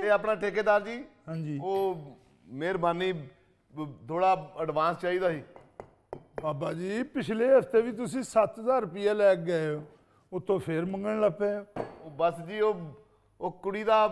ਤੇ ਆਪਣਾ ਠੇਕੇਦਾਰ ਜੀ ਹਾਂਜੀ ਉਹ ਮਿਹਰਬਾਨੀ ਥੋੜਾ ਐਡਵਾਂਸ ਚਾਹੀਦਾ ਸੀ ਬਾਬਾ ਜੀ ਪਿਛਲੇ ਹਫਤੇ ਵੀ ਤੁਸੀਂ 7000 ਰੁਪਏ ਲੈ ਕੇ ਗਏ ਹੋ ਉਤੋਂ ਫੇਰ ਮੰਗਣ ਲੱਪੇ ਉਹ ਬਸ ਜੀ ਉਹ ਉਹ ਕੁੜੀ ਦਾ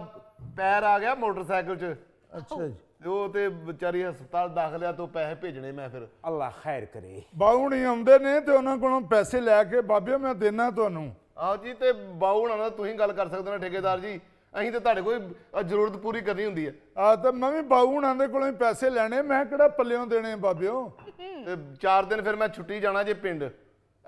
ਪੈਰ ਆ ਗਿਆ ਮੋਟਰਸਾਈਕਲ 'ਚ ਅੱਛਾ ਜੀ ਉਹ ਤੇ ਵਿਚਾਰੀ ਹਸਪਤਾਲ ਦਾਖਲਿਆ ਤੋਂ ਪੈਸੇ ਭੇਜਣੇ ਮੈਂ ਫਿਰ ਅੱਲਾ ਖੈਰ ਕਰੇ ਬਾਉਣੀ ਆਉਂਦੇ ਨੇ ਤੇ ਉਹਨਾਂ ਕੋਲੋਂ ਪੈਸੇ ਲੈ ਕੇ ਬਾਬਿਓ ਮੈਂ ਦੇਣਾ ਤੁਹਾਨੂੰ ਆਹ ਜੀ ਤੇ ਬਾਉਣਾ ਨਾਲ ਤੁਸੀਂ ਗੱਲ ਕਰ ਸਕਦੇ ਨਾ ਠੇਕੇਦਾਰ ਜੀ ਅਸੀਂ ਤਾਂ ਤੁਹਾਡੇ ਕੋਈ ਜ਼ਰੂਰਤ ਪੂਰੀ ਕਰਨੀ ਹੁੰਦੀ ਹੈ ਆ ਤਾਂ ਮੈਂ ਵੀ ਬਾਊ ਹੁਣਾਂ ਦੇ ਕੋਲੋਂ ਹੀ ਪੈਸੇ ਲੈਣੇ ਮੈਂ ਕਿਹੜਾ ਪੱਲਿਓਂ ਦੇਣੇ ਬਾਬਿਓ ਤੇ 4 ਦਿਨ ਫਿਰ ਮੈਂ ਛੁੱਟੀ ਜਾਣਾ ਜੇ ਪਿੰਡ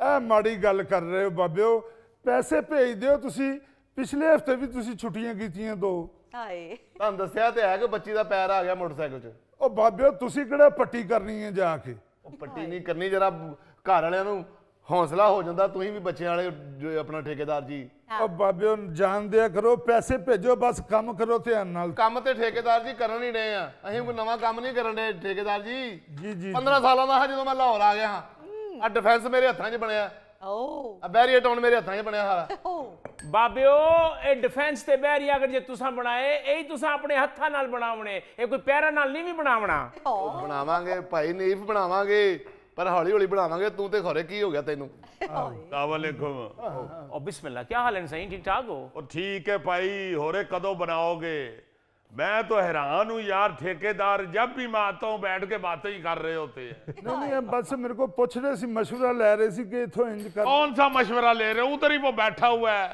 ਐ ਮਾੜੀ ਗੱਲ ਕਰ ਰਹੇ ਹੋ ਬਾਬਿਓ ਪੈਸੇ ਭੇਜ ਦਿਓ ਤੁਸੀਂ ਪਿਛਲੇ ਹਫਤੇ ਵੀ ਤੁਸੀਂ ਛੁੱਟੀਆਂ ਕੀਤੀਆਂ ਦੋ ਹਾਏ ਤੁਹਾਨੂੰ ਦੱਸਿਆ ਤੇ ਹੈ ਕਿ ਬੱਚੀ ਦਾ ਪੈਰ ਆ ਗਿਆ ਮੋਟਰਸਾਈਕਲ 'ਚ ਉਹ ਬਾਬਿਓ ਤੁਸੀਂ ਕਿਹੜਾ ਪੱਟੀ ਕਰਨੀ ਹੈ ਜਾ ਕੇ ਉਹ ਪੱਟੀ ਨਹੀਂ ਕਰਨੀ ਜਰਾ ਘਰ ਵਾਲਿਆਂ ਨੂੰ ਹੌਸਲਾ ਹੋ ਜਾਂਦਾ ਤੁਸੀਂ ਵੀ ਬੱਚਿਆਂ ਵਾਲੇ ਜੋ ਆਪਣਾ ਠੇਕੇਦਾਰ ਜੀ ਉਹ ਬਾਬਿਓ ਜਾਣ ਦਿਆ ਕਰੋ ਪੈਸੇ ਭੇਜੋ ਬਸ ਕੰਮ ਕਰੋ ਧਿਆਨ ਨਾਲ ਕੰਮ ਤੇ ਠੇਕੇਦਾਰ ਜੀ ਕਰਨ ਹੀ ਰਹੇ ਆ ਅਸੀਂ ਕੋਈ ਨਵਾਂ ਕੰਮ ਨਹੀਂ ਕਰਨ ਦੇ ਠੇਕੇਦਾਰ ਜੀ ਜੀ ਜੀ 15 ਸਾਲਾਂ ਦਾ ਹਾਂ ਜਦੋਂ ਮੈਂ ਲਾਹੌਰ ਆ ਗਿਆ ਹਾਂ ਆ ਡਿਫੈਂਸ ਮੇਰੇ ਹੱਥਾਂ 'ਚ ਬਣਿਆ ਓ ਆ ਬੈਰੀਆ ਟਾਊਨ ਮੇਰੇ ਹੱਥਾਂ 'ਚ ਬਣਿਆ ਸਾਰਾ ਬਾਬਿਓ ਇਹ ਡਿਫੈਂਸ ਤੇ ਬੈਰੀਆ ਅਗਰ ਜੇ ਤੁਸੀਂ ਬਣਾਏ ਇਹ ਹੀ ਤੁਸੀਂ ਆਪਣੇ ਹੱਥਾਂ ਨਾਲ ਬਣਾਉਣੇ ਇਹ ਕੋਈ ਪੈਰਾਂ ਨਾਲ ਨਹੀਂ ਵੀ ਬਣਾਉਣਾ ਬਣਾਵਾਂਗੇ ਭਾਈ ਨੀਫ ਬਣਾਵਾਂਗੇ पर हौली ਹੌਲੀ ਬਣਾਵਾਂਗੇ ਤੂੰ ਤੇ ਖਰੇ ਕੀ ਹੋ ਗਿਆ ਤੈਨੂੰ ਅਸਲਾਮੁਅਲੈਕੁਮ ਉਹ ਬਿਸਮਿਲ੍ਲਾ ਕੀ ਹਾਲ ਹੈ ਸਹੀ ਠੀਕ ਠਾਕ ਹੋ ਉਹ ਠੀਕ ਹੈ ਭਾਈ मैं तो हैरान हूँ यार ठेकेदार जब भी मैं आता हूँ बैठ के बातें ही कर रहे होते हैं नहीं नहीं बस मेरे को पूछ रहे सी मशवरा ले रहे सी कि कौन सा मशवरा ले रहे उधर ही वो बैठा हुआ है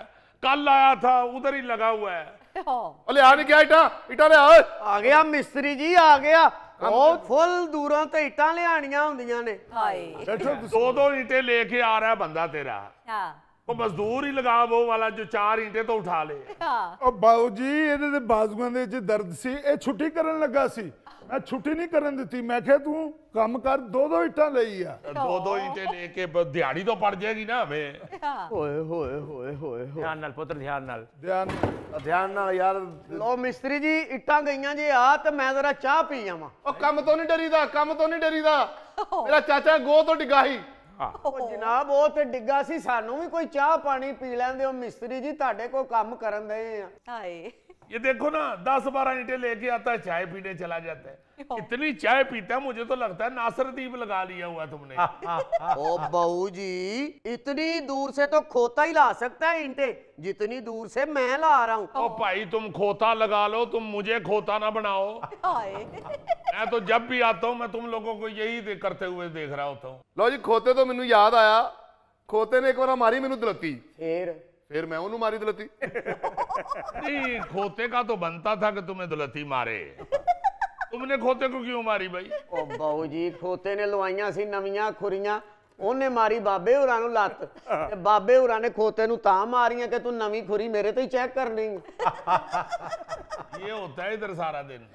कल आया था उधर ही लगा हुआ है हाँ। अरे आने क्या इटा इटा ले आ गया मिस्त्री जी आ गया ਉਹ ਫੁੱਲ ਦੂਰੋਂ ਤੇ ਇੱਟਾਂ ਲਿਆਣੀਆਂ ਹੁੰਦੀਆਂ ਨੇ ਹਾਏ ਦੇਖੋ ਦੋ ਦੋ ਇਟੇ ਲੈ ਕੇ ਆ ਰਿਹਾ ਬੰਦਾ ਤੇਰਾ ਹਾਂ ਉਹ ਮਜ਼ਦੂਰ ਹੀ ਲਗਾ ਉਹ ਵਾਲਾ ਜੋ ਚਾਰ ਇੰਟੇ ਤੋਂ ਉਠਾ ਲੇ ਹਾਂ ਉਹ ਬਾਉ ਜੀ ਇਹਦੇ ਤੇ ਬਾਜ਼ੂਆਂ ਦੇ ਵਿੱਚ ਦਰਦ ਸੀ ਇਹ ਛੁੱਟੀ ਕਰਨ ਲੱਗਾ ਸੀ ਮੈਂ ਛੁੱਟੀ ਨਹੀਂ ਕਰਨ ਦਿੱਤੀ ਮੈਂ ਕਿਹਾ ਤੂੰ ਕੰਮ ਕਰ ਦੋ ਦੋ ਇੱਟਾਂ ਲਈ ਆ ਦੋ ਦੋ ਇੱਟੇ ਲੈ ਕੇ ਦਿਹਾੜੀ ਤੋਂ ਪੜ ਜਾਏਗੀ ਨਾ ਵੇ ਓਏ ਹੋਏ ਹੋਏ ਹੋਏ ਹੋਏ ਧਿਆਨ ਨਾਲ ਪੁੱਤਰ ਧਿਆਨ ਨਾਲ ਧਿਆਨ ਧਿਆਨ ਨਾਲ ਯਾਰ ਲੋ ਮਿਸਤਰੀ ਜੀ ਇੱਟਾਂ ਗਈਆਂ ਜੇ ਆ ਤੇ ਮੈਂ ਜ਼ਰਾ ਚਾਹ ਪੀ ਜਾਵਾਂ ਉਹ ਕੰਮ ਤੋਂ ਨਹੀਂ ਡਰੀਦਾ ਕੰਮ ਤੋਂ ਨਹੀਂ ਡਰੀਦਾ ਮੇਰਾ ਚਾਚਾ ਗੋ ਤੋਂ ਡਿਗਾਹੀ ਉਹ ਜਨਾਬ ਉਹ ਤੇ ਡਿੱਗਾ ਸੀ ਸਾਨੂੰ ਵੀ ਕੋਈ ਚਾਹ ਪਾਣੀ ਪੀ ਲੈਂਦੇ ਹੋ ਮਿਸਤਰੀ ਜੀ ਤੁਹਾਡੇ ਕੋਲ ਕੰਮ ਕਰਨ ਦੇ ਆ ਹਾਏ ये देखो ना दस बारह ईंटे लेके आता है चाय पीने चला जाता है इतनी चाय पीता है मुझे तो लगता है नासरदीप लगा लिया हुआ तुमने ओ बहू जी इतनी दूर से तो खोता ही ला सकता है ईंटे जितनी दूर से मैं ला रहा हूँ भाई तुम खोता लगा लो तुम मुझे खोता ना बनाओ मैं तो जब भी आता हूँ मैं तुम लोगों को यही करते हुए देख रहा होता हूँ लो जी खोते तो मेनू याद आया खोते ने एक बार हमारी मेनू दिलती फिर फिर मैं उन्होंने मारी दुलती खोते का तो बनता था कि तुम्हें दुलती मारे तुमने खोते को क्यों मारी भाई ओ बाबू जी खोते ने लवाइया सी नविया खुरिया ਉਹਨੇ ਮਾਰੀ ਬਾਬੇ ਹੋਰਾਂ ਨੂੰ ਲੱਤ ਤੇ ਬਾਬੇ ਹੋਰਾਂ ਨੇ ਖੋਤੇ ਨੂੰ ਤਾਂ ਮਾਰੀਆਂ ਕਿ ਤੂੰ ਨਵੀਂ ਖੁਰੀ ਮੇਰੇ ਤੇ ਹੀ ਚੈੱਕ ਕਰਨੀ ਇਹ ਹੁੰਦਾ ਇਧਰ ਸਾਰਾ ਦਿਨ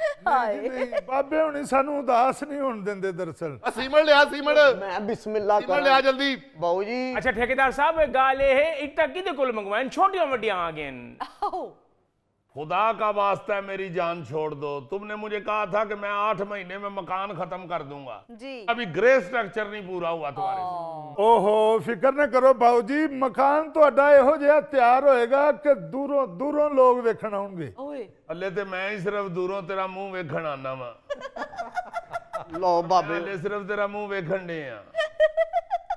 ਬਾਬੇ ਹੁਣੀ ਸਾਨੂੰ ਉਦਾਸ ਨਹੀਂ ਹੋਣ ਦਿੰਦੇ ਦਰਸਲ ਸੀਮਣ ਲਿਆ ਸੀਮਣ ਮੈਂ ਬਿਸਮਿਲ੍ਲਾ ਕਰ ਲਿਆ ਜਲਦੀ ਬਾਉ ਜੀ ਅੱਛਾ ਠੇਕੇਦਾਰ ਸਾਹਿਬ ਗਾਲੇ ਹੈ ਇੱਕ ਤਾਂ ਕਿਹਦੇ ਕੋਲ ਮੰਗਵਾਏ ਛੋਟੀਆਂ ਵੱਡੀਆਂ ਆ ਗਏ ਨੇ खुदा का वास्ता है मेरी जान छोड़ दो तुमने मुझे कहा था कि मैं आठ महीने में मकान खत्म कर दूंगा जी अभी ग्रे स्ट्रक्चर नहीं पूरा हुआ तुम्हारे ओहो फिक्र ना करो भाऊ जी मकान तो ਇਹੋ ਜਿਹਾ ਤਿਆਰ ਹੋਏਗਾ ਕਿ ਦੂਰੋਂ दूरों ਲੋਕ ਵੇਖਣ ਆਉਣਗੇ ਓਏ ਅੱਲੇ ਤੇ ਮੈਂ ਹੀ ਸਿਰਫ ਦੂਰੋਂ ਤੇਰਾ ਮੂੰਹ ਵੇਖਣ ਆਨਾ ਵਾਂ ਲੋ ਬਾਬੇ ਅੱਲੇ ਸਿਰਫ ਤੇਰਾ ਮੂੰਹ ਵੇਖਣ ਨੇ ਆ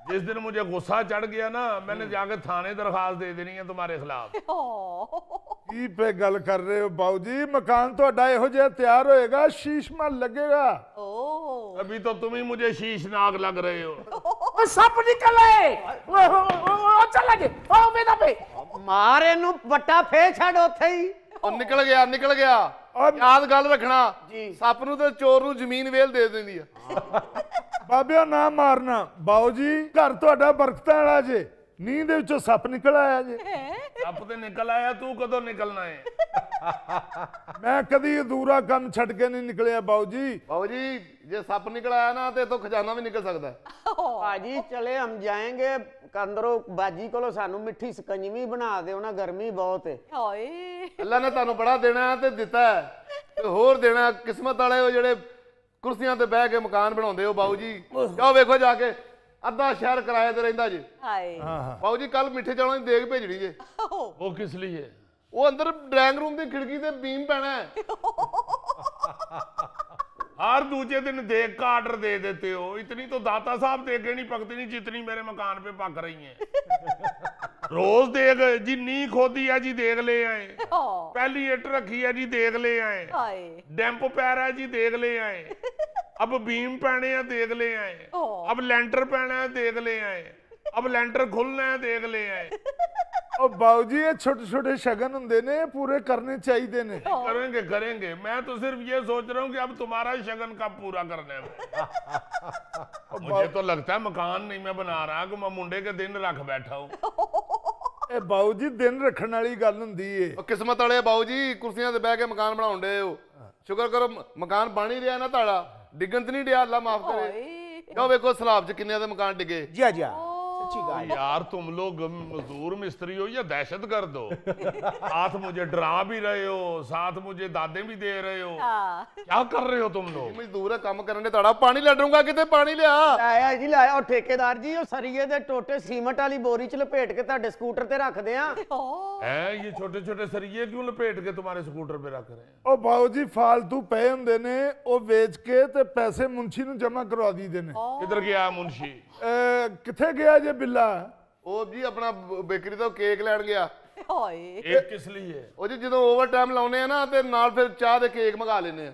जिस दिन मुझे गुस्सा चढ़ गया ना मैंने हम्म। जाके थाने दरखास्त दे देनी है तुम्हारे खिलाफ ਕੀ ਪੇ ਗੱਲ ਕਰ ਰਹੇ ਹੋ ਬਾਉ ਜੀ ਮਕਾਨ ਤੁਹਾਡਾ ਇਹੋ ਜਿਹਾ ਤਿਆਰ ਹੋਏਗਾ ਸ਼ੀਸ਼ਮਾ ਲੱਗੇਗਾ ਓਹ ਅਭੀ ਤਾਂ ਤੁਮ ਹੀ ਮੁਝੇ ਸ਼ੀਸ਼ ਨਾਗ ਲੱਗ ਰਹੇ ਹੋ ਓ ਸੱਪ ਨਿਕਲੇ ਓ ਚੱਲ ਗਏ ਓ ਮੇਰਾ ਪੇ ਮਾਰ ਇਹਨੂੰ ਵੱਟਾ ਫੇ ਛੱਡ ਉੱਥੇ ਹੀ ਓ ਨਿਕਲ ਗਿਆ ਨਿਕਲ ਗਿਆ ਯਾਦ ਗੱਲ ਰੱਖਣਾ ਸੱਪ ਨੂੰ ਤੇ ਚੋਰ ਨੂੰ ਜ਼ਮੀਨ ਵੇਲ ਦੇ ਦਿੰਦੀ ਆ ਬਾਬਿਓ ਨਾ ਮਾਰਨਾ ਬਾਉ ਜੀ ਘਰ ਤੁਹਾਡਾ ਬਰਕਤਾਂ ਵਾਲਾ ਜੇ ਨੀਂਹ ਦੇ ਵਿੱਚੋਂ ਸੱਪ ਨਿਕਲ ਆਇਆ ਜੇ ਸੱਪ ਤੇ ਨਿਕਲ ਆਇਆ ਤੂੰ ਕਦੋਂ ਨਿਕਲਣਾ ਹੈ ਮੈਂ ਕਦੀ ਅਧੂਰਾ ਕੰਮ ਛੱਡ ਕੇ ਨਹੀਂ ਨਿਕਲਿਆ ਬਾਉ ਜੀ ਬਾਉ ਜੀ ਜੇ ਸੱਪ ਨਿਕਲ ਆਇਆ ਨਾ ਤੇ ਤੋਂ ਖਜ਼ਾਨਾ ਵੀ ਨਿਕਲ ਸਕਦਾ ਬਾਜੀ ਚਲੇ ਹਮ ਜਾਏਂਗੇ ਕੰਦਰੋ ਬਾਜੀ ਕੋਲੋਂ ਸਾਨੂੰ ਮਿੱਠੀ ਸਕੰਜਵੀ ਬਣਾ ਦੇ ਨਾ ਗਰਮੀ ਬਹੁਤ ਹੈ ਹਾਏ ਅੱਲਾ ਨੇ ਤੁਹਾਨੂੰ ਬੜਾ ਦੇਣਾ ਤੇ ਦਿੱਤਾ ਤੇ ਹੋਰ ਦੇਣਾ ਕਿਸਮਤ ਵਾਲੇ ਉਹ ਜਿਹੜੇ ਕੁਰਸੀਆਂ ਤੇ ਬਹਿ ਕੇ ਮਕਾਨ ਬਣਾਉਂਦੇ ਹੋ ਬਾਉ ਜੀ ਜਾਓ ਵੇਖੋ ਜਾ ਕੇ ਅੱਧਾ ਸ਼ਹਿਰ ਕਿਰਾਏ ਤੇ ਰਹਿੰਦਾ ਜੀ ਹਾਏ ਪਾਉ ਜੀ ਕੱਲ ਮਿੱਠੇ ਚਾਲੋਂ ਦੀ ਦੇਗ ਭੇਜਣੀ ਜੇ ਉਹ ਕਿਸ ਲਈ ਹੈ ਉਹ ਅੰਦਰ ਡਰਾਇੰਗ ਰੂਮ ਦੀ ਖਿੜਕੀ ਤੇ ਬੀਮ ਪੈਣਾ ਹਰ ਦੂਜੇ ਦਿਨ ਦੇਖ ਕਾ ਆਰਡਰ ਦੇ ਦਿੱਤੇ ਹੋ ਇਤਨੀ ਤਾਂ ਦਾਤਾ ਸਾਹਿਬ ਦੇ ਕੇ ਨਹੀਂ ਪਕਤੀ ਨਹੀਂ ਜਿਤਨੀ ਮੇਰੇ ਮਕਾਨ 'ਤੇ ਪੱਕ ਰਹੀ ਹੈ ਰੋਜ਼ ਦੇਖ ਜੀ ਨੀ ਖੋਦੀ ਆ ਜੀ ਦੇਖ ਲੈ ਆਏ ਪਹਿਲੀ ਇੱਟ ਰੱਖੀ ਆ ਜੀ ਦੇਖ ਲੈ ਆਏ ਹਾਏ ਡੈਂਪ ਪੈਰ ਆ ਜੀ ਦੇਖ ਲੈ ਆਏ अब बीम पैने हैं देख ले आए अब लेंटर पैना है देख ले आए अब लेंटर खुलना है देख ले आए और बाबूजी ये छोटे छोटे शगन होंगे ने पूरे करने चाहिए ने करेंगे करेंगे मैं तो सिर्फ ये सोच रहा हूँ कि अब तुम्हारा शगन कब पूरा करना मुझे तो लगता है मकान नहीं मैं बना रहा कि मैं मुंडे के दिन रख बैठा हूँ बाबू जी दिन रखने वाली गल होंगी किस्मत वाले बाबू जी कुर्सियां बह के मकान बनाउंडे शुक्र करो मकान बन ही रहा ना ताड़ा ਡਿੱਗਣ ਤੇ ਨਹੀਂ ਡਿਆ ਅੱਲਾ ਮਾਫ ਕਰੇ ਲਓ ਵੇਖੋ ਸਲਾਬ 'ਚ ਕਿੰਨਿਆਂ ਦੇ ਮਕਾਨ ਡਿੱਗੇ ਜੀ ਆ ਜੀ ਆ अच्छी यार तुम लोग मजदूर मिस्त्री हो या दहशत कर दो साथ मुझे डरा भी रहे हो साथ मुझे दादे भी दे रहे हो हाँ। क्या कर रहे हो तुम लोग मजदूर है काम करने तड़ा पानी लड़ूंगा कितने पानी लिया लाया जी लाया और ठेकेदार जी और दे टोटे सीमेंट वाली बोरी च लपेट के ਤੁਹਾਡੇ ਸਕੂਟਰ ਤੇ ਰੱਖਦੇ ਆ ਹੈ ਇਹ ਛੋਟੇ ਛੋਟੇ ਸਰੀਏ ਕਿਉਂ ਲਪੇਟ ਕੇ ਤੁਹਾਡੇ ਸਕੂਟਰ 'ਤੇ ਰੱਖ ਰਹੇ ਆ ਉਹ ਬਾਉ ਜੀ ਫालतू ਪਏ ਹੁੰਦੇ ਨੇ ਉਹ ਵੇਚ ਕੇ ਤੇ ਪੈਸੇ ਮੁੰਸ਼ੀ ਨੂੰ ਜਮ੍ਹਾਂ ਕਰਵਾ ਦੀਦੇ ਨੇ ਕਿੱਧਰ ਗਿਆ ਮੁੰਸ਼ੀ ਕਿੱਥੇ ਬਿੱਲਾ ਉਹ ਜੀ ਆਪਣਾ ਬੇਕਰੀ ਤੋਂ ਕੇਕ ਲੈਣ ਗਿਆ ਹਾਏ ਇਹ ਕਿਸ ਲਈ ਹੈ ਉਹ ਜੀ ਜਦੋਂ ਓਵਰ ਟਾਈਮ ਲਾਉਨੇ ਆ ਨਾ ਤੇ ਨਾਲ ਫਿਰ ਚਾਹ ਦੇ ਕੇਕ ਮੰਗਾ ਲੈਨੇ ਆ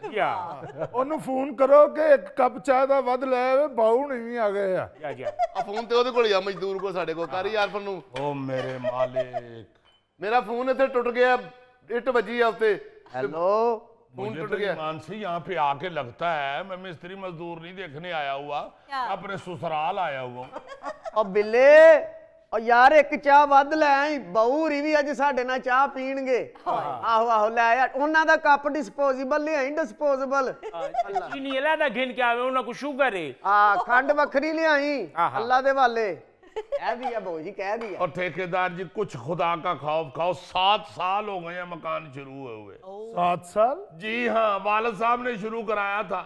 ਕੀ ਉਹਨੂੰ ਫੋਨ ਕਰੋ ਕਿ ਇੱਕ ਕੱਪ ਚਾਹ ਦਾ ਵੱਧ ਲੈ ਆਵੇ ਬਾਉ ਨਹੀਂ ਆ ਗਏ ਆ ਕੀ ਗਿਆ ਆ ਫੋਨ ਤੇ ਉਹਦੇ ਕੋਲ ਆ ਮਜ਼ਦੂਰ ਕੋਲ ਸਾਡੇ ਕੋਲ ਕਰ ਯਾਰ ਫਨ ਨੂੰ ਓ ਮੇਰੇ ਮਾਲਿਕ ਮੇਰਾ ਫੋਨ ਇੱਥੇ ਟੁੱਟ ਗਿਆ ਇੱਟ ਵੱਜੀ ਆ ਉੱਤੇ ਹੈਲੋ मुझे तो मानसी यहाँ पे आके लगता है मैं मिस्त्री मजदूर नहीं देखने आया हुआ अपने ससुराल आया हुआ और बिल्ले और ਯਾਰ ਇੱਕ ਚਾਹ ਵੱਧ ਲੈ ਆਈ ਬਹੂ ਰੀ ਵੀ ਅੱਜ ਸਾਡੇ ਨਾਲ ਚਾਹ ਪੀਣਗੇ ਆਹੋ ਆਹੋ ਲੈ ਆ ਉਹਨਾਂ ਦਾ ਕੱਪ ਡਿਸਪੋਜ਼ੇਬਲ ਲੈ ਆਈ ਡਿਸਪੋਜ਼ੇਬਲ ਅੱਲਾ ਚੀਨੀ ਇਹਦਾ ਗਿਣ ਕੇ ਆਵੇ ਉਹਨਾਂ ਕੋ ਸ਼ੂਗਰ ਹੈ ਆ ਖੰਡ ਵੱਖਰੀ ਲੈ ਆਈ ਅੱਲਾ ਦੇ ਵਾਲੇ कह दिया कह दिया और ठेकेदार जी कुछ खुदा का खौफ खाओ सात साल हो गए मकान शुरू हुए हुए सात साल जी हाँ वाल साहब ने शुरू कराया था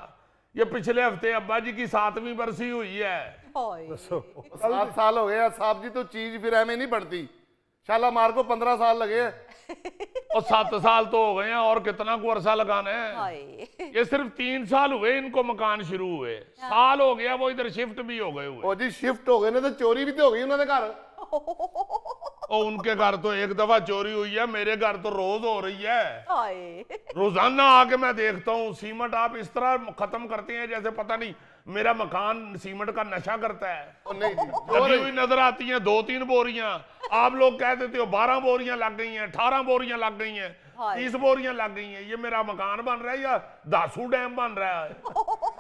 ये पिछले हफ्ते अब्बा जी की सातवीं बरसी हुई है सात साल हो गए साहब जी तो चीज फिर हमें नहीं पड़ती शाला मार को पंद्रह साल लगे और सात साल तो हो गए हैं और कितना को अरसा लगाना है ये सिर्फ तीन साल हुए इनको मकान शुरू हुए हाँ। साल हो गया वो इधर शिफ्ट भी हो गए हुए जी शिफ्ट हो गए ना तो चोरी भी तो हो गई उन्होंने घर ओ उनके घर तो एक दफा चोरी हुई है मेरे घर तो रोज हो रही है रोजाना आके मैं देखता हूँ सीमेंट आप इस तरह खत्म करते हैं जैसे पता नहीं मेरा मकान सीमेंट का नशा करता है ओ, नहीं हुई नजर आती है दो तीन बोरियां आप लोग कह देते हो बारह बोरियां लग गई हैं अठारह बोरियां लग गई हैं तीस बोरियां लग गई हैं ये मेरा मकान बन रहा है या दासू डैम बन रहा है